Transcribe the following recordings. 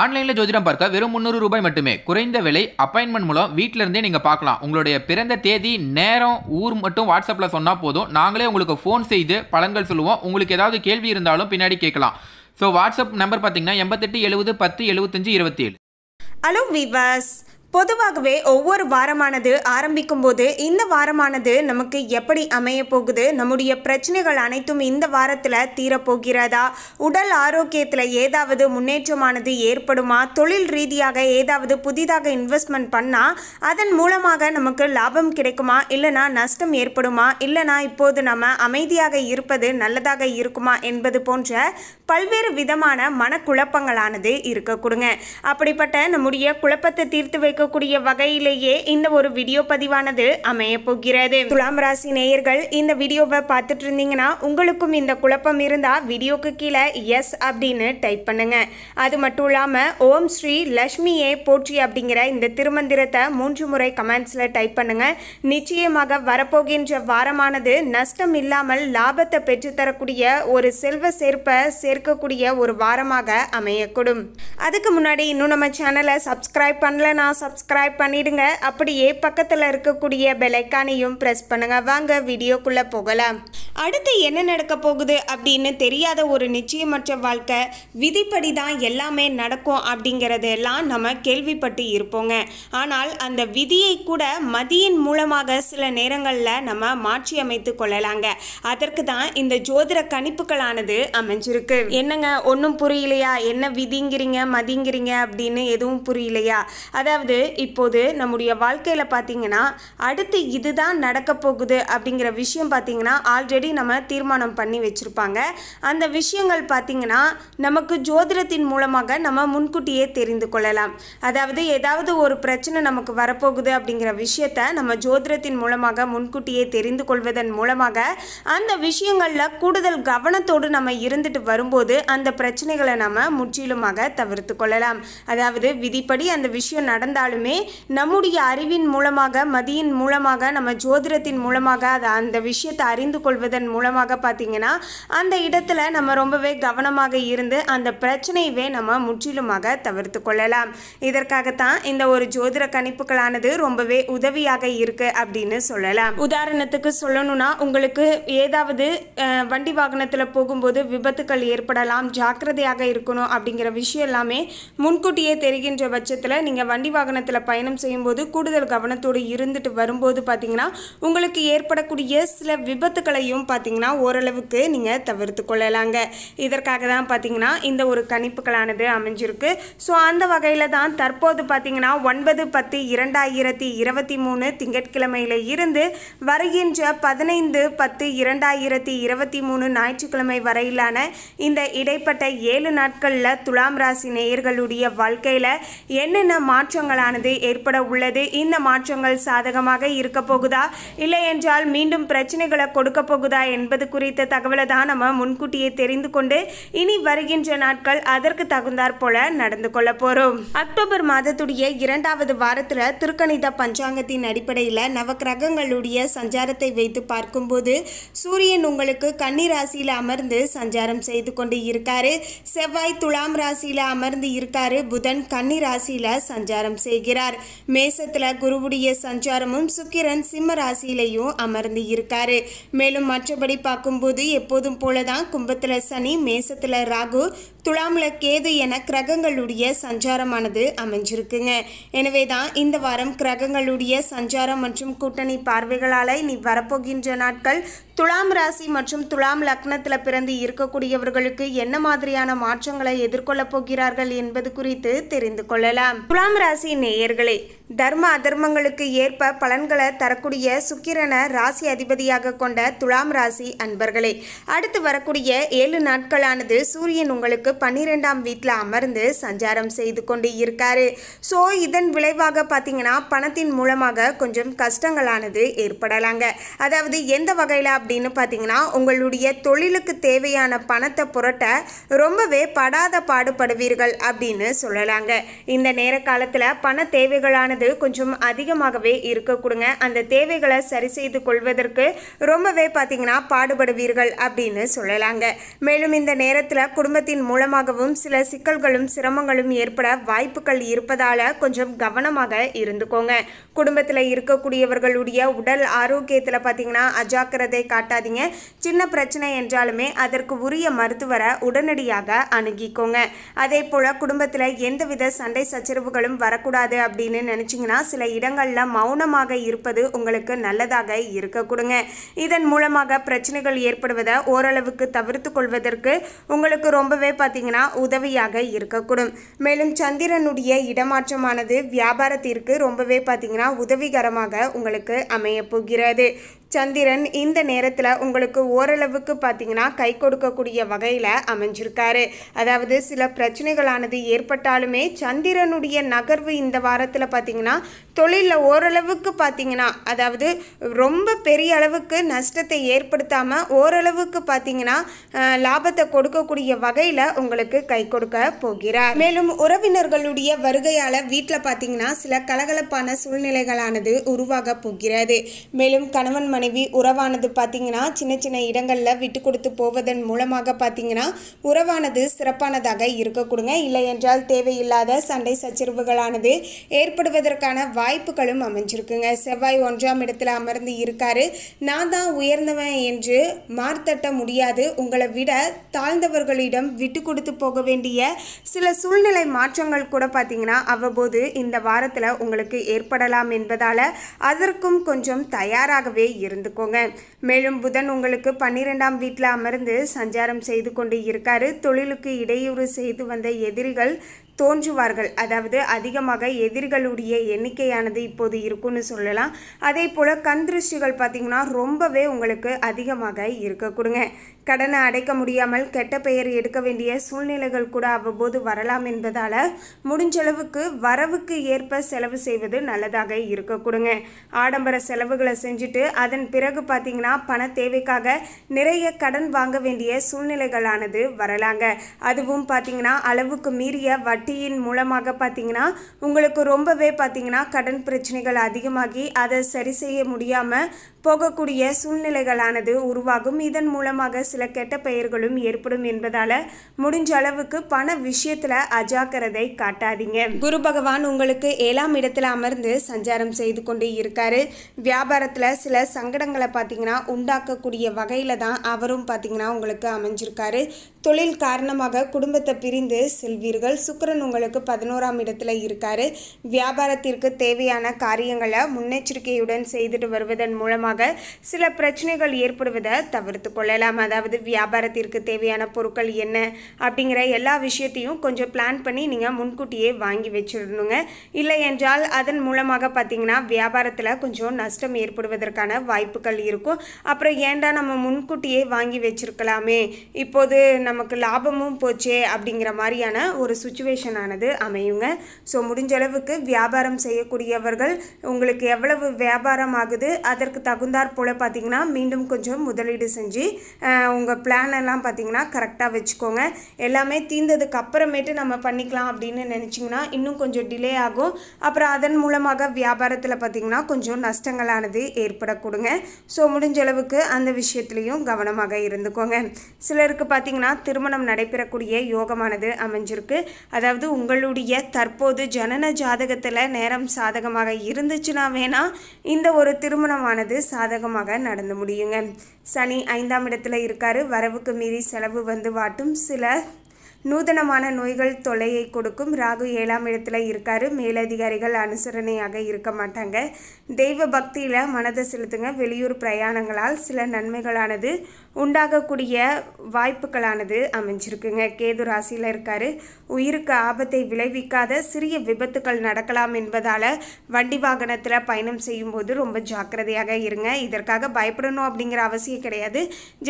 ஆன்லைனில் ஜோதிடம் பார்க்க வெறும் முந்நூறு ரூபாய் மட்டுமே குறைந்த விலை அப்பாயின்மெண்ட் மூலம் வீட்டிலிருந்தே நீங்கள் பார்க்கலாம் உங்களுடைய பிறந்த தேதி நேரம் ஊர் மட்டும் வாட்ஸ்அப்பில் சொன்னால் போதும் நாங்களே உங்களுக்கு ஃபோன் செய்து பலன்கள் சொல்லுவோம் உங்களுக்கு ஏதாவது கேள்வி இருந்தாலும் பின்னாடி கேட்கலாம் ஸோ வாட்ஸ்அப் நம்பர் பார்த்தீங்கன்னா எண்பத்தெட்டு எழுபது பத்து எழுபத்தஞ்சு இருபத்தி ஏழு ஹலோ விவாஸ் பொதுவாகவே ஒவ்வொரு வாரமானது ஆரம்பிக்கும் போது இந்த வாரமானது நமக்கு எப்படி அமைய போகுது நம்முடைய பிரச்சனைகள் அனைத்தும் இந்த வாரத்தில் தீரப்போகிறதா உடல் ஆரோக்கியத்தில் ஏதாவது முன்னேற்றமானது ஏற்படுமா தொழில் ரீதியாக ஏதாவது புதிதாக இன்வெஸ்ட்மெண்ட் பண்ணால் அதன் மூலமாக நமக்கு லாபம் கிடைக்குமா இல்லைனா நஷ்டம் ஏற்படுமா இல்லைனா இப்போது நம்ம அமைதியாக இருப்பது நல்லதாக இருக்குமா என்பது போன்ற பல்வேறு விதமான மனக்குழப்பங்களானது இருக்க கொடுங்க அப்படிப்பட்ட நம்முடைய குழப்பத்தை தீர்த்து வைக்க இருக்கக்கூடிய வகையிலேயே இந்த ஒரு வீடியோ பதிவானது அமைய போகிறது துலாம் ராசி நேயர்கள் இந்த வீடியோவை பார்த்துட்டு இருந்தீங்கன்னா உங்களுக்கும் இந்த குழப்பம் இருந்தால் வீடியோக்கு கீழே எஸ் அப்படின்னு டைப் பண்ணுங்க அது மட்டும் இல்லாமல் ஓம் ஸ்ரீ லக்ஷ்மியே போற்றி அப்படிங்கிற இந்த திருமந்திரத்தை மூன்று முறை கமெண்ட்ஸில் டைப் பண்ணுங்க நிச்சயமாக வரப்போகின்ற வாரமானது நஷ்டம் இல்லாமல் லாபத்தை பெற்றுத்தரக்கூடிய ஒரு செல்வ சேர்ப்பை சேர்க்கக்கூடிய ஒரு வாரமாக அமையக்கூடும் அதுக்கு முன்னாடி இன்னும் நம்ம சேனலை சப்ஸ்கிரைப் பண்ணலன்னா சப்ஸ்கிரைப் பண்ணிடுங்க அப்படியே பக்கத்தில் இருக்கக்கூடிய பெலைக்கானையும் ப்ரெஸ் பண்ணுங்கள் வாங்க வீடியோக்குள்ளே போகலாம் அடுத்து என்ன நடக்க போகுது அப்படின்னு தெரியாத ஒரு நிச்சயமற்ற வாழ்க்கை விதிப்படி தான் எல்லாமே நடக்கும் அப்படிங்கிறதெல்லாம் நம்ம கேள்விப்பட்டு இருப்போங்க ஆனால் அந்த விதியை கூட மதியின் மூலமாக சில நேரங்களில் நம்ம மாற்றி அமைத்து கொள்ளலாங்க அதற்கு தான் இந்த ஜோதிட கணிப்புகளானது அமைஞ்சிருக்கு என்னங்க ஒன்றும் புரியலையா என்ன விதிங்கிறீங்க மதிங்கிறீங்க அப்படின்னு எதுவும் புரியலையா அதாவது இப்போது நம்முடைய வாழ்க்கையில் பார்த்தீங்கன்னா அடுத்து இதுதான் நடக்க போகுது அப்படிங்கிற விஷயம் பார்த்தீங்கன்னா ஆல்ரெடி நம்ம தீர்மானம் பண்ணி வச்சுருப்பாங்க அந்த விஷயங்கள் பார்த்தீங்கன்னா நமக்கு ஜோதிடத்தின் மூலமாக நம்ம முன்கூட்டியே தெரிந்து கொள்ளலாம் அதாவது ஏதாவது ஒரு பிரச்சனை நமக்கு வரப்போகுது அப்படிங்கிற விஷயத்த நம்ம ஜோதிடத்தின் மூலமாக முன்கூட்டியே தெரிந்து கொள்வதன் மூலமாக அந்த விஷயங்களில் கூடுதல் கவனத்தோடு நம்ம இருந்துட்டு வரும்போது அந்த பிரச்சனைகளை நம்ம முற்றிலுமாக தவிர்த்து கொள்ளலாம் அதாவது விதிப்படி அந்த விஷயம் நடந்தால் இருந்தாலுமே நம்முடைய அறிவின் மூலமாக மதியின் மூலமாக நம்ம ஜோதிடத்தின் மூலமாக அதை அந்த விஷயத்தை அறிந்து கொள்வதன் மூலமாக பார்த்திங்கன்னா அந்த இடத்துல நம்ம ரொம்பவே கவனமாக இருந்து அந்த பிரச்சனையவே நம்ம முற்றிலுமாக தவிர்த்து கொள்ளலாம் இதற்காகத்தான் இந்த ஒரு ஜோதிட கணிப்புகளானது ரொம்பவே உதவியாக இருக்குது அப்படின்னு சொல்லலாம் உதாரணத்துக்கு சொல்லணும்னா உங்களுக்கு ஏதாவது வண்டி வாகனத்தில் போகும்போது விபத்துக்கள் ஏற்படலாம் ஜாக்கிரதையாக இருக்கணும் அப்படிங்கிற விஷயம் எல்லாமே முன்கூட்டியே தெரிகின்ற பட்சத்தில் நீங்கள் வண்டி வாகனம் வாகனத்தில் பயணம் செய்யும்போது கூடுதல் கவனத்தோடு இருந்துட்டு வரும்போது பார்த்தீங்கன்னா உங்களுக்கு ஏற்படக்கூடிய சில விபத்துகளையும் பார்த்தீங்கன்னா ஓரளவுக்கு நீங்கள் தவிர்த்து கொள்ளலாங்க இதற்காக தான் பார்த்தீங்கன்னா இந்த ஒரு கணிப்புகளானது அமைஞ்சிருக்கு ஸோ அந்த வகையில் தான் தற்போது பார்த்தீங்கன்னா ஒன்பது பத்து இரண்டாயிரத்தி இருபத்தி மூணு திங்கட்கிழமையில இருந்து வருகின்ற பதினைந்து பத்து இரண்டாயிரத்தி இருபத்தி மூணு ஞாயிற்றுக்கிழமை வரையிலான இந்த இடைப்பட்ட ஏழு நாட்களில் துலாம் ராசி நேயர்களுடைய வாழ்க்கையில் என்னென்ன மாற்றங்களான மாற்றமானது ஏற்பட உள்ளது இந்த மாற்றங்கள் சாதகமாக இருக்க போகுதா இல்லை என்றால் மீண்டும் பிரச்சனைகளை கொடுக்க போகுதா என்பது குறித்த தகவலை தான் நம்ம முன்கூட்டியே தெரிந்து கொண்டு இனி வருகின்ற நாட்கள் அதற்கு தகுந்தாற் போல நடந்து கொள்ள போகிறோம் அக்டோபர் மாதத்துடைய இரண்டாவது வாரத்தில் திருக்கணித பஞ்சாங்கத்தின் அடிப்படையில் நவக்கிரகங்களுடைய சஞ்சாரத்தை வைத்து பார்க்கும்போது சூரியன் உங்களுக்கு கன்னிராசியில் அமர்ந்து சஞ்சாரம் செய்து கொண்டு இருக்காரு செவ்வாய் துலாம் ராசியில் அமர்ந்து இருக்காரு புதன் கன்னி ராசியில் சஞ்சாரம் செய் செய்கிறார் மேசத்துல குருவுடைய சஞ்சாரமும் சுக்கிரன் சிம்ம ராசியிலையும் அமர்ந்து இருக்காரு மேலும் மற்றபடி பார்க்கும்போது எப்போதும் போலதான் கும்பத்துல சனி மேசத்துல ராகு துலாமில் கேது என கிரகங்களுடைய சஞ்சாரமானது அமைஞ்சிருக்குங்க எனவே தான் இந்த வாரம் கிரகங்களுடைய சஞ்சாரம் மற்றும் கூட்டணி பார்வைகளால் இனி வரப்போகின்ற நாட்கள் துலாம் ராசி மற்றும் துலாம் லக்னத்தில் பிறந்து இருக்கக்கூடியவர்களுக்கு என்ன மாதிரியான மாற்றங்களை எதிர்கொள்ளப் போகிறார்கள் என்பது குறித்து தெரிந்து கொள்ளலாம் துலாம் ராசி நேயர்களே தர்ம அதர்மங்களுக்கு ஏற்ப பலன்களை தரக்கூடிய சுக்கிரனை ராசி அதிபதியாக கொண்ட துலாம் ராசி அன்பர்களே அடுத்து வரக்கூடிய ஏழு நாட்களானது சூரியன் உங்களுக்கு பன்னிரெண்டாம் வீட்டில் அமர்ந்து சஞ்சாரம் செய்து கொண்டு இருக்காரு ஸோ இதன் விளைவாக பார்த்தீங்கன்னா பணத்தின் மூலமாக கொஞ்சம் கஷ்டங்களானது ஏற்படலாங்க அதாவது எந்த வகையில் அப்படின்னு பார்த்தீங்கன்னா உங்களுடைய தொழிலுக்கு தேவையான பணத்தை புரட்ட ரொம்பவே படாத பாடுபடுவீர்கள் அப்படின்னு சொல்லலாங்க இந்த நேர காலத்தில் பண தேவைகளான வந்து கொஞ்சம் அதிகமாகவே இருக்க கொடுங்க அந்த தேவைகளை சரி செய்து கொள்வதற்கு ரொம்பவே பார்த்தீங்கன்னா பாடுபடுவீர்கள் அப்படின்னு சொல்லலாங்க மேலும் இந்த நேரத்தில் குடும்பத்தின் மூலமாகவும் சில சிக்கல்களும் சிரமங்களும் ஏற்பட வாய்ப்புகள் இருப்பதால் கொஞ்சம் கவனமாக இருந்துக்கோங்க குடும்பத்தில் இருக்கக்கூடியவர்களுடைய உடல் ஆரோக்கியத்தில் பார்த்தீங்கன்னா அஜாக்கிரதை காட்டாதீங்க சின்ன பிரச்சனை என்றாலுமே அதற்கு உரிய மருத்துவரை உடனடியாக அணுகிக்கோங்க அதே போல் குடும்பத்தில் எந்தவித சண்டை சச்சரவுகளும் வரக்கூடாது அப்படின்னு நினச்சி நினைச்சிங்கன்னா சில இடங்களில் மௌனமாக இருப்பது உங்களுக்கு நல்லதாக இருக்க கொடுங்க இதன் மூலமாக பிரச்சனைகள் ஏற்படுவதை ஓரளவுக்கு தவிர்த்து கொள்வதற்கு உங்களுக்கு ரொம்பவே பார்த்தீங்கன்னா உதவியாக இருக்கக்கூடும் மேலும் சந்திரனுடைய இடமாற்றமானது வியாபாரத்திற்கு ரொம்பவே பார்த்தீங்கன்னா உதவிகரமாக உங்களுக்கு அமைய போகிறது சந்திரன் இந்த நேரத்தில் உங்களுக்கு ஓரளவுக்கு பார்த்தீங்கன்னா கை கொடுக்கக்கூடிய வகையில் அமைஞ்சிருக்காரு அதாவது சில பிரச்சனைகளானது ஏற்பட்டாலுமே சந்திரனுடைய நகர்வு இந்த வாரத்தில் பார்த்தீங்கன்னா பார்த்திங்கன்னா தொழிலில் ஓரளவுக்கு பார்த்திங்கன்னா அதாவது ரொம்ப பெரிய அளவுக்கு நஷ்டத்தை ஏற்படுத்தாமல் ஓரளவுக்கு பார்த்திங்கன்னா லாபத்தை கொடுக்கக்கூடிய வகையில் உங்களுக்கு கை கொடுக்க போகிறார் மேலும் உறவினர்களுடைய வருகையால் வீட்டில் பார்த்திங்கன்னா சில கலகலப்பான சூழ்நிலைகளானது உருவாக போகிறது மேலும் கணவன் மனைவி உறவானது பார்த்திங்கன்னா சின்ன சின்ன இடங்களில் விட்டு கொடுத்து போவதன் மூலமாக பார்த்திங்கன்னா உறவானது சிறப்பானதாக இருக்க கொடுங்க இல்லை என்றால் தேவையில்லாத சண்டை சச்சரவுகளானது ஏற்படுவதற்கு போவதற்கான வாய்ப்புகளும் அமைஞ்சிருக்குங்க செவ்வாய் ஒன்றாம் இடத்துல அமர்ந்து இருக்காரு நான் தான் உயர்ந்தவன் என்று மார்த்தட்ட முடியாது உங்களை விட தாழ்ந்தவர்களிடம் விட்டு கொடுத்து போக வேண்டிய சில சூழ்நிலை மாற்றங்கள் கூட பார்த்தீங்கன்னா அவ்வப்போது இந்த வாரத்தில் உங்களுக்கு ஏற்படலாம் என்பதால் அதற்கும் கொஞ்சம் தயாராகவே இருந்துக்கோங்க மேலும் புதன் உங்களுக்கு பன்னிரெண்டாம் வீட்டில் அமர்ந்து சஞ்சாரம் செய்து கொண்டு இருக்காரு தொழிலுக்கு இடையூறு செய்து வந்த எதிரிகள் தோன்றுவார்கள் அதாவது அதிகமாக எதிரிகளுடைய எண்ணிக்கையானது இப்போது இருக்கும்னு சொல்லலாம் அதே போல் திருஷ்டிகள் பார்த்திங்கன்னா ரொம்பவே உங்களுக்கு அதிகமாக இருக்கக்கூடுங்க கடனை அடைக்க முடியாமல் கெட்ட பெயர் எடுக்க வேண்டிய சூழ்நிலைகள் கூட அவ்வப்போது வரலாம் என்பதால் முடிஞ்சளவுக்கு வரவுக்கு ஏற்ப செலவு செய்வது நல்லதாக இருக்கக்கூடுங்க ஆடம்பர செலவுகளை செஞ்சுட்டு அதன் பிறகு பார்த்திங்கன்னா பண தேவைக்காக நிறைய கடன் வாங்க வேண்டிய சூழ்நிலைகளானது வரலாங்க அதுவும் பார்த்திங்கன்னா அளவுக்கு மீறிய வட்டி டீயின் மூலமாக பார்த்தீங்கன்னா உங்களுக்கு ரொம்பவே பார்த்தீங்கன்னா கடன் பிரச்சனைகள் அதிகமாகி அதை சரி செய்ய முடியாமல் போகக்கூடிய சூழ்நிலைகளானது உருவாகும் இதன் மூலமாக சில கெட்ட பெயர்களும் ஏற்படும் என்பதால் முடிஞ்ச அளவுக்கு பண விஷயத்தில் அஜாக்கிரதை காட்டாதீங்க குரு பகவான் உங்களுக்கு ஏழாம் இடத்துல அமர்ந்து சஞ்சாரம் செய்து கொண்டே இருக்காரு வியாபாரத்தில் சில சங்கடங்களை பார்த்தீங்கன்னா உண்டாக்கக்கூடிய வகையில் தான் அவரும் பார்த்தீங்கன்னா உங்களுக்கு அமைஞ்சிருக்காரு தொழில் காரணமாக குடும்பத்தை பிரிந்து செல்வீர்கள் சுக்கரன் சந்திரன் உங்களுக்கு பதினோராம் இடத்துல இருக்காரு வியாபாரத்திற்கு தேவையான காரியங்களை முன்னெச்சரிக்கையுடன் செய்துட்டு வருவதன் மூலமாக சில பிரச்சனைகள் ஏற்படுவதை தவிர்த்து கொள்ளலாம் அதாவது வியாபாரத்திற்கு தேவையான பொருட்கள் என்ன அப்படிங்கிற எல்லா விஷயத்தையும் கொஞ்சம் பிளான் பண்ணி நீங்கள் முன்கூட்டியே வாங்கி வச்சிடணுங்க இல்லை என்றால் அதன் மூலமாக பார்த்தீங்கன்னா வியாபாரத்தில் கொஞ்சம் நஷ்டம் ஏற்படுவதற்கான வாய்ப்புகள் இருக்கும் அப்புறம் ஏண்டா நம்ம முன்கூட்டியே வாங்கி வச்சிருக்கலாமே இப்போது நமக்கு லாபமும் போச்சே அப்படிங்கிற மாதிரியான ஒரு சுச்சுவேஷன் ஆனது அமையுங்க ஸோ முடிஞ்ச அளவுக்கு வியாபாரம் செய்யக்கூடியவர்கள் உங்களுக்கு எவ்வளவு வியாபாரம் ஆகுது அதற்கு தகுந்தாற் போல் பார்த்திங்கன்னா மீண்டும் கொஞ்சம் முதலீடு செஞ்சு உங்கள் பிளான் எல்லாம் பார்த்திங்கன்னா கரெக்டாக வச்சுக்கோங்க எல்லாமே தீர்ந்ததுக்கு அப்புறமேட்டு நம்ம பண்ணிக்கலாம் அப்படின்னு நினச்சிங்கன்னா இன்னும் கொஞ்சம் டிலே ஆகும் அப்புறம் அதன் மூலமாக வியாபாரத்தில் பார்த்திங்கன்னா கொஞ்சம் நஷ்டங்களானது ஏற்படக்கூடுங்க ஸோ முடிஞ்ச அளவுக்கு அந்த விஷயத்துலேயும் கவனமாக இருந்துக்கோங்க சிலருக்கு பார்த்திங்கன்னா திருமணம் நடைபெறக்கூடிய யோகமானது அமைஞ்சிருக்கு அதாவது அதாவது உங்களுடைய தற்போது ஜனன ஜாதகத்தில் நேரம் சாதகமாக இருந்துச்சுன்னா வேணால் இந்த ஒரு திருமணமானது சாதகமாக நடந்து முடியுங்க சனி ஐந்தாம் இடத்துல இருக்காரு வரவுக்கு மீறி செலவு வந்து வாட்டும் சில நூதனமான நோய்கள் தொல்லையை கொடுக்கும் ராகு ஏழாம் இடத்துல இருக்காரு மேலதிகாரிகள் அனுசரணையாக இருக்க மாட்டாங்க தெய்வ பக்தியில் மனதை செலுத்துங்க வெளியூர் பிரயாணங்களால் சில நன்மைகளானது உண்டாகக்கூடிய வாய்ப்புகளானது அமைஞ்சிருக்குங்க கேது ராசியில் இருக்காரு உயிருக்கு ஆபத்தை விளைவிக்காத சிறிய விபத்துக்கள் நடக்கலாம் என்பதால் வண்டி வாகனத்தில் பயணம் செய்யும்போது ரொம்ப ஜாக்கிரதையாக இருங்க இதற்காக பயப்படணும் அப்படிங்கிற அவசியம் கிடையாது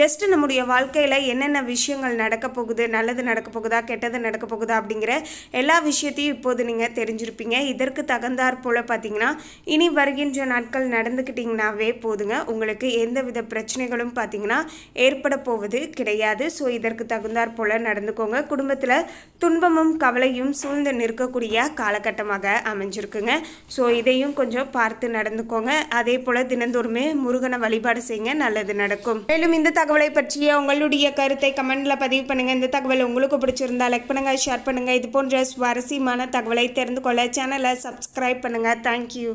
ஜஸ்ட் நம்முடைய வாழ்க்கையில் என்னென்ன விஷயங்கள் நடக்க போகுது நல்லது நடக்க போகுதா கெட்டது நடக்க போகுதா அப்படிங்கிற எல்லா விஷயத்தையும் இப்போது நீங்கள் தெரிஞ்சிருப்பீங்க இதற்கு தகுந்தாற் போல் பார்த்தீங்கன்னா இனி வருகின்ற நாட்கள் நடந்துக்கிட்டிங்கனாவே போதுங்க உங்களுக்கு எந்த வித பிரச்சனைகளும் பார்த்தீங்கன்னா ஏற்பட போவது கிடையாது ஸோ இதற்கு தகுந்தாற் போல் நடந்துக்கோங்க குடும்பத்தில் துன்பமும் கவலையும் சூழ்ந்து நிற்கக்கூடிய காலகட்டமாக அமைஞ்சிருக்குங்க ஸோ இதையும் கொஞ்சம் பார்த்து நடந்துக்கோங்க அதே போல் தினந்தோறுமே முருகனை வழிபாடு செய்யுங்க நல்லது நடக்கும் மேலும் இந்த தகவலை பற்றிய உங்களுடைய கருத்தை கமெண்ட்ல பதிவு பண்ணுங்கள் இந்த தகவல் உங்களுக்கு பிடிச்சிருந்தா லைக் பண்ணுங்கள் ஷேர் பண்ணுங்கள் இது போன்ற சுவாரஸ்யமான தகவலை தெரிந்து கொள்ள சேனலை சப்ஸ்கிரைப் பண்ணுங்கள் தேங்க்யூ